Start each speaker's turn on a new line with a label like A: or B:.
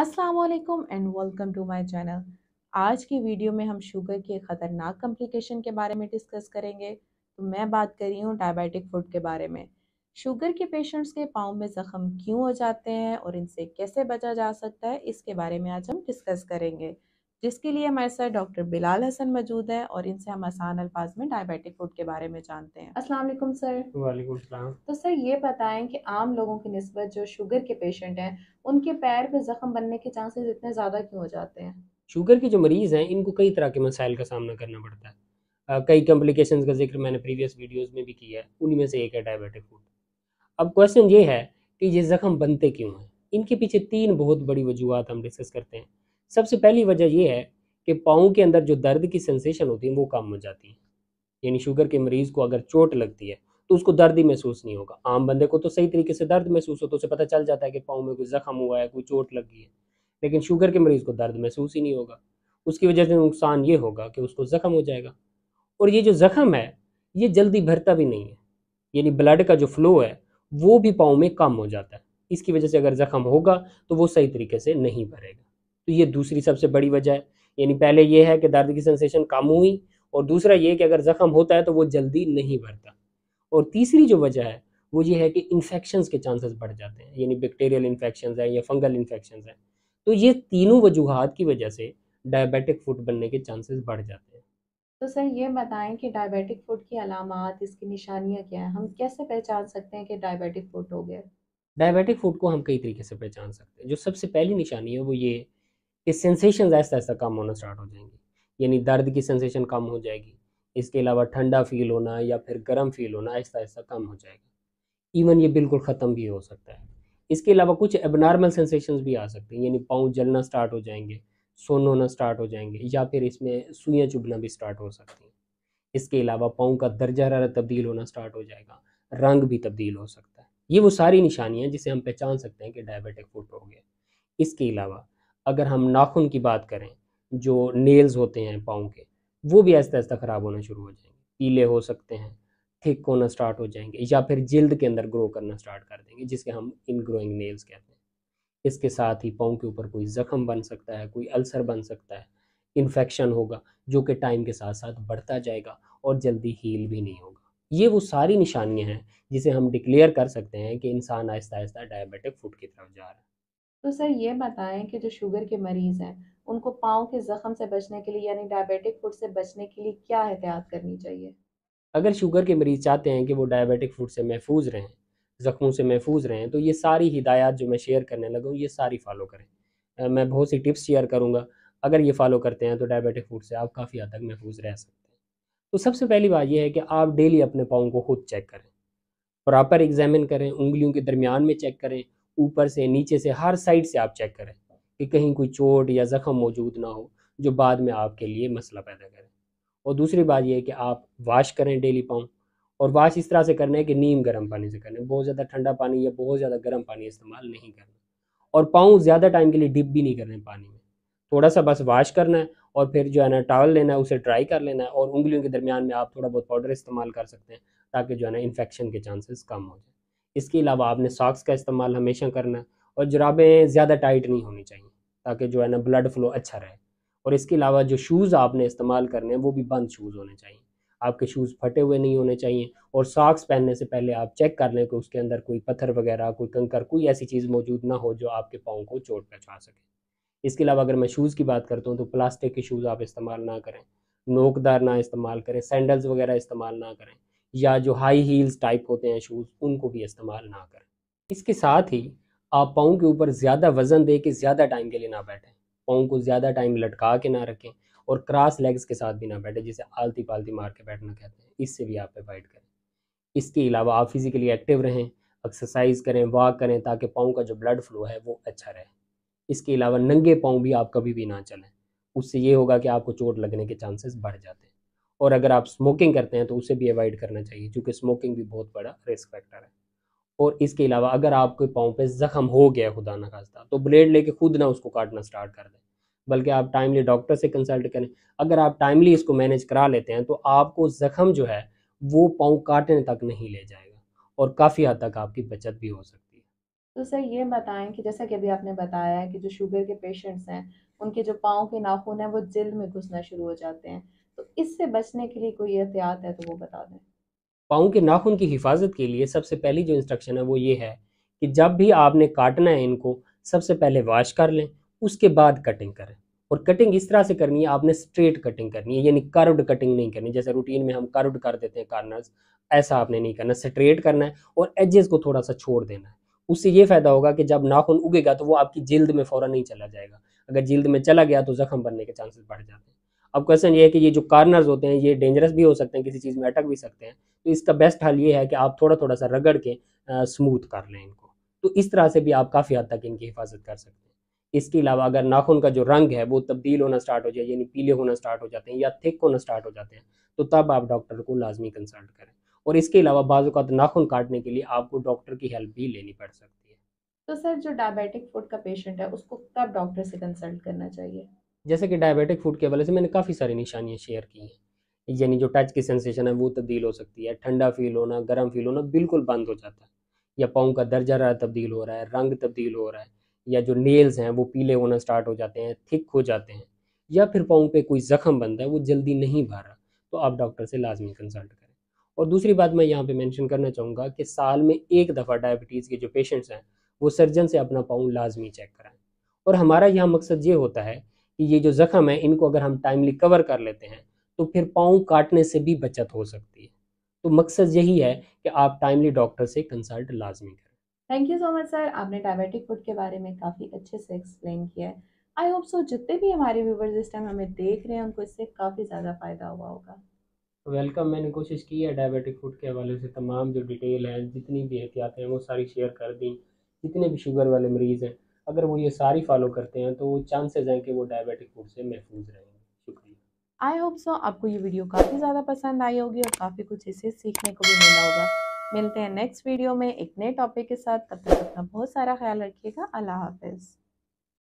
A: Aslam and welcome to my channel आज की video में हम शुगर के ख़तरनाक कम्प्लिकेशन के बारे में डिस्कस करेंगे तो मैं बात कर रही हूँ डायबिटिक फूड के बारे में शुगर के पेशेंट्स के पाँव में ज़ख़म क्यों हो जाते हैं और इनसे कैसे बचा जा सकता है इसके बारे में आज हम डिस्कस करेंगे जिसके लिए हमारे साथ डॉक्टर बिलाल हसन मौजूद है और इनसे हम आसान अल्फाज में डायबिटिक फूड के बारे में जानते हैं अस्सलाम वालेकुम सर
B: वालेकुम सलाम
A: तो सर ये बताएं कि आम लोगों की नस्बत जो शुगर के पेशेंट हैं उनके पैर पे जख्म बनने के चांसेस इतने ज़्यादा क्यों हो जाते हैं
B: शुगर के जो मरीज़ हैं इनको कई तरह के मसाइल का सामना करना पड़ता है आ, कई कम्प्लिकेशन का जिक्र मैंने प्रीवियस वीडियोज़ में भी किया है उनमें में से एक है डायबिटिक फूड अब क्वेश्चन ये है कि ये ज़ख्म बनते क्यों हैं इनके पीछे तीन बहुत बड़ी वजूहत हम डिस्कस करते हैं सबसे पहली वजह यह है कि पाँव के अंदर जो दर्द की सेंसेशन होती है वो कम हो जाती है यानी शुगर के मरीज को अगर चोट लगती है तो उसको दर्द ही महसूस नहीं होगा आम बंदे को तो सही तरीके से दर्द महसूस हो तो उसे पता चल जाता है कि पाँव में कोई जख्म हुआ है कोई चोट लगी है लेकिन शुगर के मरीज को दर्द महसूस ही नहीं होगा उसकी वजह से नुकसान ये होगा कि उसको ज़ख्म हो जाएगा और ये जो ज़ख्म है ये जल्दी भरता भी नहीं है यानी ब्लड का जो फ्लो है वो भी पाँव में कम हो जाता है इसकी वजह से अगर ज़ख्म होगा तो वो सही तरीके से नहीं भरेगा तो ये दूसरी सबसे बड़ी वजह है यानी पहले ये है कि दर्द की सेंसेशन कम हुई और दूसरा ये कि अगर जख्म होता है तो वो जल्दी नहीं भरता और तीसरी जो वजह है वो ये है कि इन्फेक्शन के चांसेस बढ़ जाते हैं यानी बैक्टीरियल इन्फेक्शन है या फंगल इन्फेक्शन है तो ये तीनों वजूहत की वजह से डायबिटिक फूड बनने के चांसेस बढ़ जाते हैं
A: तो सर ये बताएं कि डायबिटिक फूड की अलामत इसकी निशानियाँ क्या हैं हम कैसे पहचान सकते हैं कि डायबिटिक फूड हो गया
B: डायबिटिक फूड को हम कई तरीके से पहचान सकते हैं जो सबसे पहली निशानी है वो ये कि सेंसेशन ऐसा ऐसा कम होना स्टार्ट हो जाएंगे यानी दर्द की सेंसेशन कम हो जाएगी इसके अलावा ठंडा फील होना या फिर गर्म फील होना ऐसा ऐसा कम हो जाएगा इवन ये बिल्कुल ख़त्म भी हो सकता है इसके अलावा कुछ एबनॉर्मल सेंसेशंस भी आ सकते हैं यानी पाँव जलना स्टार्ट हो जाएंगे सोन होना स्टार्ट हो जाएंगे या फिर इसमें सुइयाँ चुभना भी स्टार्ट हो सकती हैं इसके अलावा पाँव का दर्जा हरारत तब्दील होना स्टार्ट हो जाएगा रंग भी तब्दील हो सकता है ये वो सारी निशानियाँ जिसे हम पहचान सकते हैं कि डायबिटिक फुट हो गया इसके अलावा अगर हम नाखून की बात करें जो नेल्स होते हैं पाँव के वो भी आहिस्ता ऐसा ख़राब होना शुरू हो जाएंगे पीले हो सकते हैं थिक होना स्टार्ट हो जाएंगे या फिर जिल्द के अंदर ग्रो करना स्टार्ट कर देंगे जिसके हम इन ग्रोइंग नेल्स कहते हैं इसके साथ ही पाँव के ऊपर कोई ज़ख़म बन सकता है कोई अल्सर बन सकता है इन्फेक्शन होगा जो कि टाइम के साथ साथ बढ़ता जाएगा और जल्दी हील भी नहीं होगा ये वो सारी निशानियाँ हैं जिसे हम डिक्लेयर कर सकते हैं कि इंसान आहिस्ता आहिस्ता डायबिटिक फूड की तरफ जा रहा है
A: तो सर ये बताएं कि जो शुगर के मरीज़ हैं उनको पाँव के ज़ख्म से बचने के लिए यानी डायबिटिक फूड से बचने के लिए क्या एहतियात करनी चाहिए
B: अगर शुगर के मरीज़ चाहते हैं कि वो डायबिटिक फूड से महफूज रहें ज़ख्मों से महफूज रहें तो ये सारी हिदायत जो मैं शेयर करने लगूँ ये सारी फॉलो करें मैं बहुत सी टिप्स शेयर करूँगा अगर ये फॉलो करते हैं तो डायबिटिक फूड से आप काफ़ी हद तक महफूज रह सकते हैं तो सबसे पहली बात यह है कि आप डेली अपने पाँव को खुद चेक करें प्रॉपर एग्जामिन करें उंगलियों के दरमियान में चेक करें ऊपर से नीचे से हर साइड से आप चेक करें कि कहीं कोई चोट या ज़ख़म मौजूद ना हो जो बाद में आपके लिए मसला पैदा करें और दूसरी बात यह है कि आप वाश करें डेली पाँव और वाश इस तरह से करना है कि नीम गर्म पानी से करना है बहुत ज़्यादा ठंडा पानी या बहुत ज़्यादा गर्म पानी इस्तेमाल नहीं करना और पाँव ज़्यादा टाइम के लिए डिप भी नहीं करने पानी में थोड़ा सा बस वाश करना है और फिर जो है ना टावल लेना है उसे ड्राई कर लेना है और उंगलियों के दरमियान में आप थोड़ा बहुत पाउडर इस्तेमाल कर सकते हैं ताकि जो है ना इन्फेक्शन के चांसेस कम हो जाए इसके अलावा आपने सॉक्स का इस्तेमाल हमेशा करना है और जुराबें ज़्यादा टाइट नहीं होनी चाहिए ताकि जो है ना ब्लड फ्लो अच्छा रहे और इसके अलावा जो शूज़ आपने इस्तेमाल करने हैं वो भी बंद शूज़ होने चाहिए आपके शूज़ फटे हुए नहीं होने चाहिए और सॉक्स पहनने से पहले आप चेक कर लें कि उसके अंदर कोई पत्थर वगैरह कोई कंकर कोई ऐसी चीज़ मौजूद ना हो जो आपके पाँव को चोट पहुँचा सके इसके अलावा अगर मैं शूज़ की बात करता हूँ तो प्लास्टिक के शूज़ आप इस्तेमाल ना करें नोकदार ना इस्तेमाल करें सैंडल्स वगैरह इस्तेमाल ना करें या जो हाई हील्स टाइप होते हैं शूज़ उनको भी इस्तेमाल ना करें इसके साथ ही आप पाँव के ऊपर ज़्यादा वज़न दे के ज़्यादा टाइम के लिए ना बैठें पाँव को ज़्यादा टाइम लटका के ना रखें और क्रॉस लेग्स के साथ भी ना बैठें जिसे आलती पालती मार के बैठना कहते हैं इससे भी आप अवॉइड करें इसके अलावा आप फिज़िकली एक्टिव रहें एक्सरसाइज करें वॉक करें ताकि पाँव का जो ब्लड फ्लो है वो अच्छा रहे इसके अलावा नंगे पाँव भी आप कभी भी ना चलें उससे ये होगा कि आपको चोट लगने के चांसेस बढ़ जाते हैं और अगर आप स्मोकिंग करते हैं तो उसे भी अवॉइड करना चाहिए क्योंकि स्मोकिंग भी बहुत बड़ा रिस्क फैक्टर है और इसके अलावा अगर आपके पाँव पे जख्म हो गया खुदा न खास्ता तो ब्लेड लेके खुद ना उसको काटना स्टार्ट कर दें बल्कि आप टाइमली डॉक्टर से कंसल्ट करें अगर आप टाइमली इसको मैनेज करा लेते हैं तो आपको जख्म जो है वो पाँव काटने तक नहीं ले जाएगा और काफ़ी हद तक आपकी बचत भी हो सकती है
A: तो सर ये बताएं कि जैसा कि अभी आपने बताया कि जो शुगर के पेशेंट्स हैं उनके जो पाँव के नाखून हैं वो जल्द में घुसना शुरू हो जाते हैं तो इससे बचने के लिए कोई एहतियात है तो वो बता दें
B: पाँव के नाखून की हिफाजत के लिए सबसे पहली जो इंस्ट्रक्शन है वो ये है कि जब भी आपने काटना है इनको सबसे पहले वॉश कर लें उसके बाद कटिंग करें और कटिंग इस तरह से करनी है आपने स्ट्रेट कटिंग करनी है यानी कर्व्ड कटिंग नहीं करनी जैसे रूटीन में हम कर्व्ड कर देते हैं कार्नर्स ऐसा आपने नहीं करना स्ट्रेट करना है और एजेस को थोड़ा सा छोड़ देना है उससे ये फ़ायदा होगा कि जब नाखून उगेगा तो वो आपकी जिल्द में फ़ौरन नहीं चला जाएगा अगर जिल्द में चला गया तो ज़ख्म बनने के चांसेस बढ़ जाते हैं अब क्वेश्चन ये है कि ये जो कार्नर्स होते हैं ये डेंजरस भी हो सकते हैं किसी चीज़ में अटक भी सकते हैं तो इसका बेस्ट हल ये है कि आप थोड़ा थोड़ा सा रगड़ के स्मूथ कर लें इनको तो इस तरह से भी आप काफ़ी हद तक इनकी हिफाजत कर सकते हैं इसके अलावा अगर नाखून का जो रंग है वो तब्दील होना स्टार्ट हो जाए यानी पीले होना स्टार्ट हो जाते हैं या थिक होना स्टार्ट हो जाते हैं तो तब आप डॉक्टर को लाजमी कंसल्ट करें और इसके अलावा बाज़ात नाखून काटने के लिए आपको डॉक्टर की हेल्प भी लेनी पड़ सकती है
A: तो सर जो डायबिटिक फूड का पेशेंट है उसको कब डॉक्टर से कंसल्ट करना चाहिए
B: जैसे कि डायबिटिक फूड के हवाले से मैंने काफ़ी सारी निशानियाँ शेयर की हैं यानी जो टच की सेंसेशन है वो तब्दील हो सकती है ठंडा फील होना गर्म फील होना बिल्कुल बंद हो जाता है या पाँव का दर्जा रहा तब्दील हो रहा है रंग तब्दील हो रहा है या जो नेल्स हैं वो पीले होना स्टार्ट हो जाते हैं थिक हो जाते हैं या फिर पाँव पे कोई ज़ख्म बनता है वो जल्दी नहीं भर रहा तो आप डॉक्टर से लाजमी कंसल्ट करें और दूसरी बात मैं यहाँ पे मेंशन करना चाहूँगा कि साल में एक दफ़ा डायबिटीज़ के जो पेशेंट्स हैं वो सर्जन से अपना पाँव लाजमी चेक कराएँ और हमारा यहाँ मकसद ये होता है कि ये जो ज़ख़म है इनको अगर हम टाइमली कवर कर लेते हैं तो फिर पाँव काटने से भी बचत हो सकती है तो मकसद यही है कि आप टाइमली डॉक्टर से कंसल्ट लाजमी करें
A: thank you so much sir आपने डायबिटिक फूड के बारे में काफ़ी अच्छे से एक्सप्लेन किया है आई होप सो जितने भी हमारे व्यूवर्स इस टाइम हमें देख रहे हैं उनको इससे काफ़ी ज़्यादा फ़ायदा हुआ होगा
B: वेलकम मैंने कोशिश की है डायबिटिक फूड के हवाले से तमाम जो डिटेल है जितनी भी एहतियातें हैं वो सारी शेयर कर दी जितने भी शुगर वाले मरीज़ हैं अगर वो ये सारी फॉलो करते हैं तो चांसेस हैं कि वो डायबिटिक फूड से महफूज रहेंगे
A: शुक्रिया आई होप सो आपको ये वीडियो काफ़ी ज़्यादा पसंद आई होगी और काफ़ी कुछ इसे सीखने को भी मिला होगा मिलते हैं नेक्स्ट वीडियो में एक नए टॉपिक के साथ तब तक अपना बहुत सारा ख्याल रखिएगा अल्लाह हाफिज़